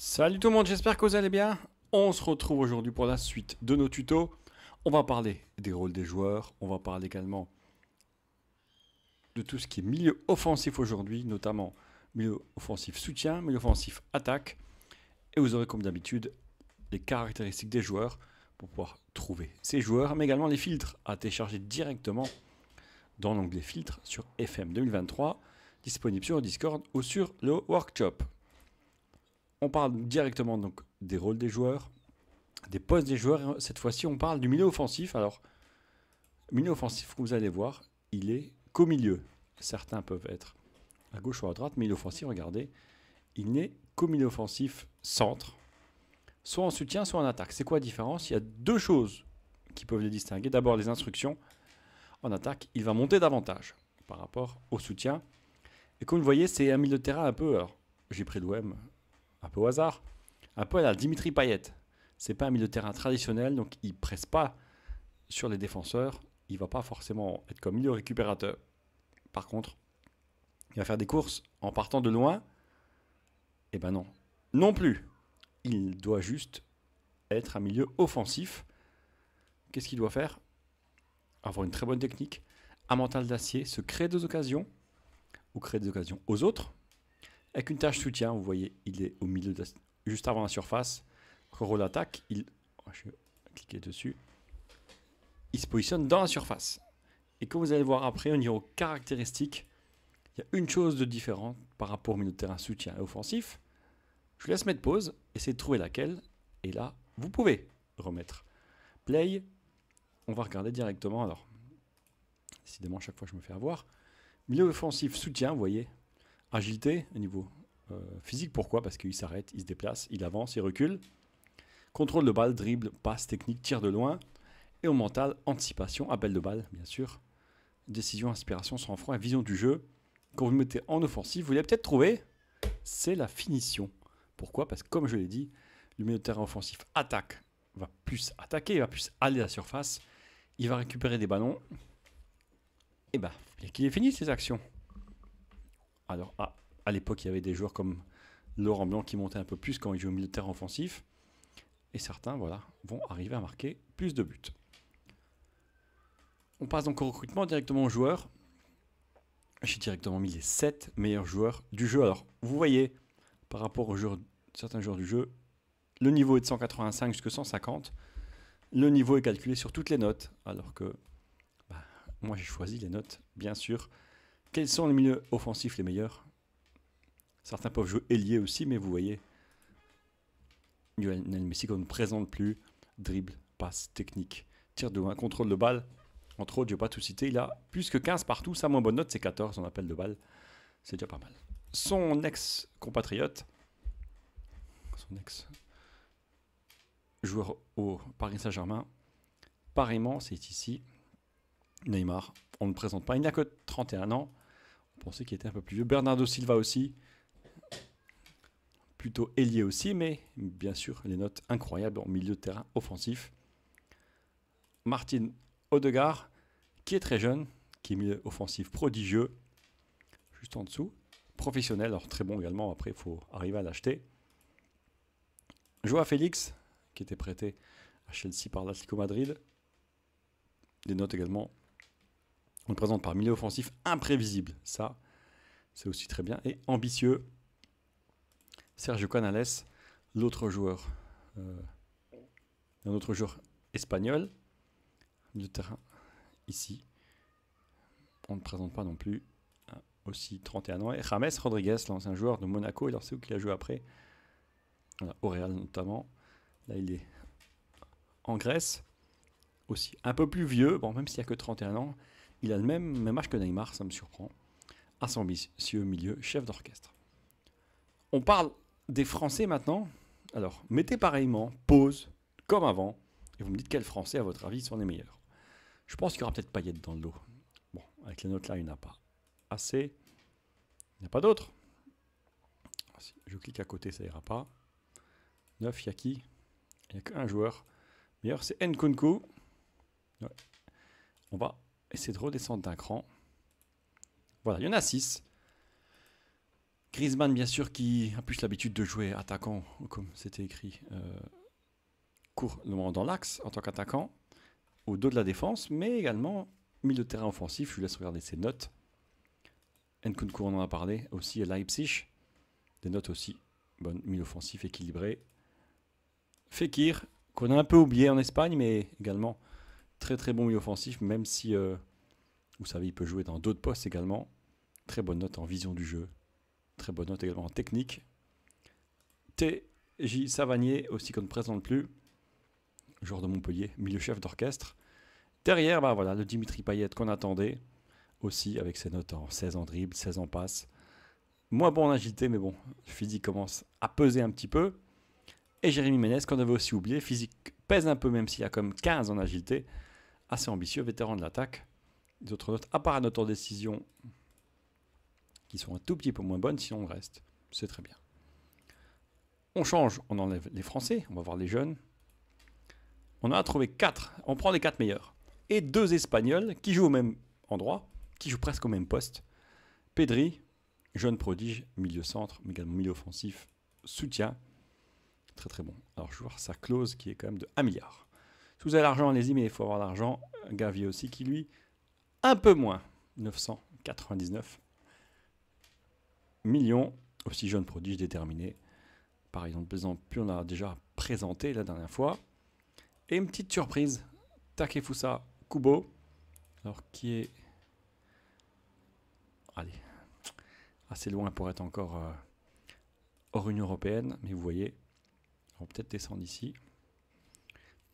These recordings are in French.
Salut tout le monde, j'espère que vous allez bien. On se retrouve aujourd'hui pour la suite de nos tutos. On va parler des rôles des joueurs, on va parler également de tout ce qui est milieu offensif aujourd'hui, notamment milieu offensif soutien, milieu offensif attaque. Et vous aurez comme d'habitude les caractéristiques des joueurs pour pouvoir trouver ces joueurs, mais également les filtres à télécharger directement dans l'onglet filtres sur FM 2023, disponible sur Discord ou sur le workshop on parle directement donc des rôles des joueurs, des postes des joueurs. Cette fois-ci, on parle du milieu offensif. Alors, milieu offensif, vous allez voir, il est qu'au milieu. Certains peuvent être à gauche ou à droite, milieu offensif, regardez, il n'est qu'au milieu offensif centre, soit en soutien, soit en attaque. C'est quoi la différence Il y a deux choses qui peuvent les distinguer. D'abord, les instructions. En attaque, il va monter davantage par rapport au soutien. Et comme vous le voyez, c'est un milieu de terrain un peu. Alors, j'ai pris l'OM un peu au hasard, un peu à la Dimitri Payet. C'est pas un milieu de terrain traditionnel, donc il presse pas sur les défenseurs. Il va pas forcément être comme milieu récupérateur. Par contre, il va faire des courses en partant de loin. Eh ben non, non plus. Il doit juste être un milieu offensif. Qu'est-ce qu'il doit faire Avoir une très bonne technique, un mental d'acier, se créer des occasions, ou créer des occasions aux autres, avec une tâche soutien, vous voyez, il est au milieu, juste avant la surface. Roro l'attaque, il... Oh, je vais cliquer dessus. Il se positionne dans la surface. Et comme vous allez voir après, au niveau caractéristique, il y a une chose de différente par rapport au milieu de terrain soutien et offensif. Je vous laisse mettre pause, et c'est trouver laquelle. Et là, vous pouvez remettre play. On va regarder directement alors. Décidément, chaque fois, je me fais avoir. Milieu offensif soutien, vous voyez, Agilité au niveau euh, physique, pourquoi Parce qu'il s'arrête, il se déplace, il avance, il recule. Contrôle de balle, dribble, passe, technique, tir de loin. Et au mental, anticipation, appel de balle, bien sûr. Décision, inspiration, sans froid vision du jeu. Quand vous mettez en offensive, vous l'avez peut-être trouvé, c'est la finition. Pourquoi Parce que comme je l'ai dit, le milieu de terrain offensif attaque, va plus attaquer, va plus aller à la surface, il va récupérer des ballons, et bah, il est qu'il fini ses actions. Alors, ah, à, l'époque, il y avait des joueurs comme Laurent Blanc qui montaient un peu plus quand ils jouaient au militaire offensif. Et certains, voilà, vont arriver à marquer plus de buts. On passe donc au recrutement directement aux joueurs. J'ai directement mis les 7 meilleurs joueurs du jeu. Alors, vous voyez, par rapport aux certains joueurs du jeu, le niveau est de 185 jusqu'à 150. Le niveau est calculé sur toutes les notes, alors que bah, moi j'ai choisi les notes, bien sûr, quels sont les milieux offensifs les meilleurs Certains peuvent jouer ailier aussi, mais vous voyez, Lionel Messi, qu'on ne présente plus, dribble, passe, technique, tir de loin, contrôle de balle. Entre autres, je ne vais pas tout citer, il a plus que 15 partout. Sa moins bonne note, c'est 14 on appelle de balle. C'est déjà pas mal. Son ex-compatriote, son ex-joueur au Paris Saint-Germain, pareillement, c'est ici, Neymar. On ne présente pas. Il n'a que 31 ans. Pensé qu'il était un peu plus vieux. Bernardo Silva aussi. Plutôt ailier aussi, mais bien sûr, les notes incroyables en milieu de terrain offensif. Martin Odegaard, qui est très jeune, qui est milieu offensif prodigieux, juste en dessous. Professionnel, alors très bon également, après il faut arriver à l'acheter. Joa Félix, qui était prêté à Chelsea par l'Atlético Madrid. Des notes également on le présente par milieu offensif imprévisible. Ça, c'est aussi très bien. Et ambitieux, Sergio Canales, l'autre joueur, euh, un autre joueur espagnol, de terrain, ici. On ne présente pas non plus. Hein, aussi 31 ans. Et James Rodriguez, l'ancien joueur de Monaco, et alors c'est où qu'il a joué après Au Real notamment. Là, il est en Grèce. Aussi un peu plus vieux, bon, même s'il n'y a que 31 ans. Il a le même, âge que Neymar, ça me surprend. son ambitieux milieu, chef d'orchestre. On parle des Français maintenant. Alors, mettez pareillement, pause, comme avant, et vous me dites quels Français, à votre avis, sont les meilleurs. Je pense qu'il y aura peut-être paillettes dans le lot. Bon, avec les notes là, il n'y en a pas assez. Il n'y a pas d'autres. Ah, je clique à côté, ça ira pas. Neuf, il y a qui Il n'y a qu'un joueur. meilleur, c'est Nkunku. On va Essayer de redescendre d'un cran. Voilà, il y en a 6. Griezmann, bien sûr, qui a plus l'habitude de jouer attaquant, comme c'était écrit, euh, court dans l'axe en tant qu'attaquant, au dos de la défense, mais également milieu de terrain offensif. Je vous laisse regarder ses notes. Nkunku, on en a parlé aussi, à Leipzig. Des notes aussi bonnes, milieu offensif équilibré. Fekir, qu'on a un peu oublié en Espagne, mais également Très très bon milieu offensif, même si, euh, vous savez, il peut jouer dans d'autres postes également. Très bonne note en vision du jeu. Très bonne note également en technique. T.J. Savanier, aussi qu'on ne présente plus. Joueur de Montpellier, milieu chef d'orchestre. Derrière, bah voilà, le Dimitri Payet qu'on attendait. Aussi avec ses notes en 16 en dribble, 16 en passe. Moins bon en agilité, mais bon, physique commence à peser un petit peu. Et Jérémy Ménès, qu'on avait aussi oublié, physique pèse un peu, même s'il y a comme 15 en agilité assez ambitieux, vétéran de l'attaque. D'autres notes, à part notre décision, qui sont un tout petit peu moins bonnes, sinon on reste. C'est très bien. On change, on enlève les Français, on va voir les jeunes. On en a trouvé 4, on prend les 4 meilleurs. Et deux Espagnols qui jouent au même endroit, qui jouent presque au même poste. Pedri, jeune prodige, milieu centre, mais également milieu offensif, soutien. Très très bon. Alors je vais sa clause qui est quand même de 1 milliard. Si vous avez l'argent, allez-y, mais il faut avoir l'argent. Gavier aussi, qui lui, un peu moins, 999 millions. Aussi jeune prodige déterminé. Par exemple, plus on a déjà présenté la dernière fois. Et une petite surprise, Takefusa Kubo. Alors, qui est. Allez, assez loin pour être encore euh, hors Union Européenne, mais vous voyez, on va peut-être descendre ici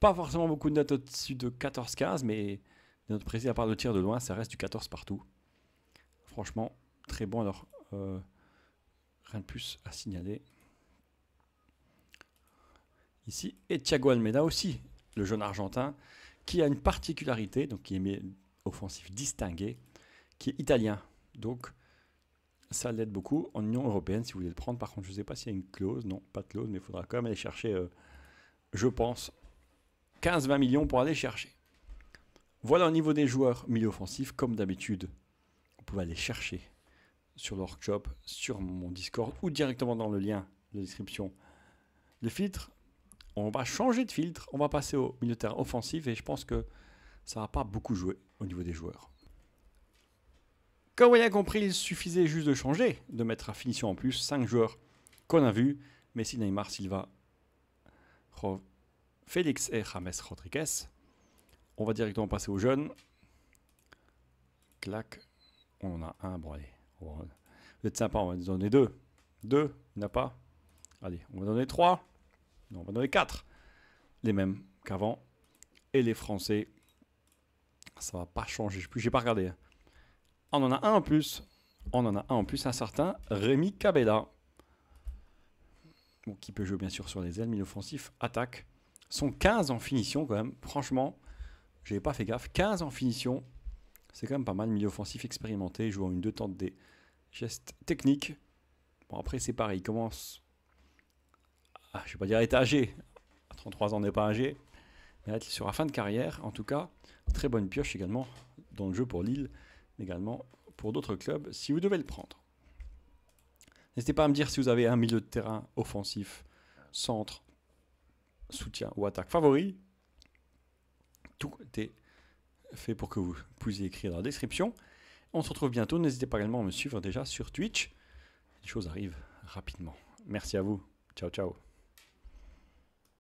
pas forcément beaucoup de notes au-dessus de 14-15, mais notre précis, à part le tir de loin, ça reste du 14 partout. Franchement, très bon. Alors, euh, rien de plus à signaler. Ici, et Thiago Almeida aussi, le jeune argentin, qui a une particularité, donc qui est offensif distingué, qui est italien. Donc, ça l'aide beaucoup en Union Européenne si vous voulez le prendre. Par contre, je ne sais pas s'il y a une clause. Non, pas de clause, mais il faudra quand même aller chercher, euh, je pense, 15-20 millions pour aller chercher. Voilà au niveau des joueurs milieu offensif, comme d'habitude, vous pouvez aller chercher sur le workshop, sur mon Discord ou directement dans le lien de description. Le filtre, on va changer de filtre, on va passer au milieu offensif et je pense que ça va pas beaucoup jouer au niveau des joueurs. Comme vous l'avez compris, il suffisait juste de changer, de mettre à finition en plus 5 joueurs qu'on a vus, Messi, Neymar, Silva, Félix et James Rodriguez. On va directement passer aux jeunes. Clac. On en a un. Bon, allez. Vous êtes sympa, on va nous donner deux. Deux, il n'y pas. Allez, on va donner trois. Non, on va donner quatre. Les mêmes qu'avant. Et les Français. Ça va pas changer. Je n'ai pas regardé. Hein. On en a un en plus. On en a un en plus, un certain Rémi Cabella. qui peut jouer bien sûr sur les ailes, mais offensif, attaque sont 15 en finition quand même. Franchement, n'ai pas fait gaffe. 15 en finition, c'est quand même pas mal. Milieu offensif expérimenté, jouant une deux tentes des gestes techniques. Bon, après, c'est pareil. Il commence. Ah, je vais pas dire être âgé. À 33 ans, on n'est pas âgé. Mais là, sur la fin de carrière, en tout cas, très bonne pioche également dans le jeu pour Lille, également pour d'autres clubs si vous devez le prendre. N'hésitez pas à me dire si vous avez un milieu de terrain offensif, centre, soutien ou attaque favori. Tout est fait pour que vous puissiez écrire dans la description. On se retrouve bientôt. N'hésitez pas également à me suivre déjà sur Twitch. Les choses arrivent rapidement. Merci à vous. Ciao, ciao.